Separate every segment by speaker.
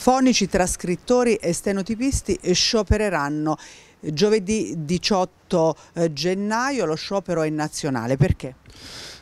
Speaker 1: Fonici, trascrittori e stenotipisti sciopereranno giovedì 18 eh, gennaio, lo sciopero è nazionale, perché?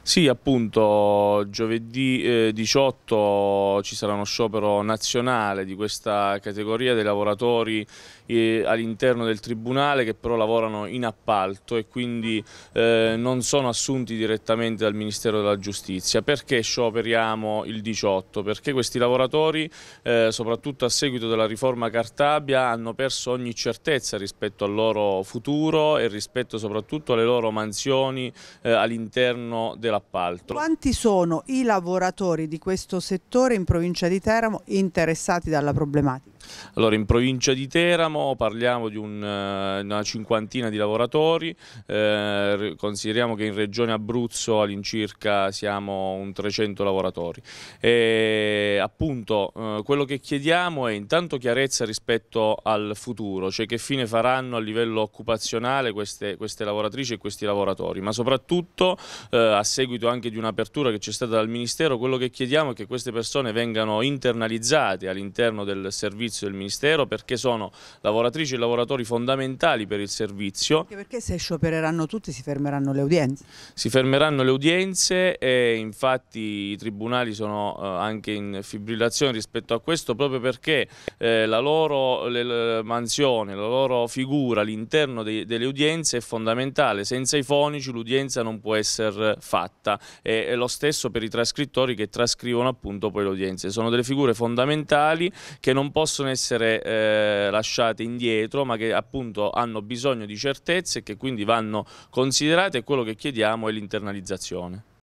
Speaker 1: Sì,
Speaker 2: appunto, giovedì eh, 18 ci sarà uno sciopero nazionale di questa categoria dei lavoratori eh, all'interno del Tribunale che però lavorano in appalto e quindi eh, non sono assunti direttamente dal Ministero della Giustizia. Perché scioperiamo il 18? Perché questi lavoratori, eh, soprattutto a seguito della riforma Cartabia, hanno perso ogni certezza rispetto al loro futuro e rispetto soprattutto alle loro mansioni eh, all'interno della dell'appalto. Quanti
Speaker 1: sono i lavoratori di questo settore in provincia di Teramo interessati dalla problematica?
Speaker 2: Allora, in provincia di Teramo parliamo di un, eh, una cinquantina di lavoratori, eh, consideriamo che in regione Abruzzo all'incirca siamo un 300 lavoratori. E, appunto, eh, quello che chiediamo è intanto chiarezza rispetto al futuro, cioè che fine faranno a livello occupazionale queste, queste lavoratrici e questi lavoratori, ma soprattutto eh, a seguito seguito anche di un'apertura che c'è stata dal Ministero, quello che chiediamo è che queste persone vengano internalizzate all'interno del servizio del Ministero perché sono lavoratrici e lavoratori fondamentali per il servizio. Anche
Speaker 1: perché se sciopereranno tutti si fermeranno le udienze?
Speaker 2: Si fermeranno le udienze e infatti i tribunali sono eh, anche in fibrillazione rispetto a questo proprio perché eh, la loro mansione, la loro figura all'interno delle udienze è fondamentale, senza i fonici l'udienza non può essere fatta fatta e lo stesso per i trascrittori che trascrivono appunto poi udienze. Sono delle figure fondamentali che non possono essere eh, lasciate indietro ma che appunto hanno bisogno di certezze e che quindi vanno considerate e quello che chiediamo è l'internalizzazione.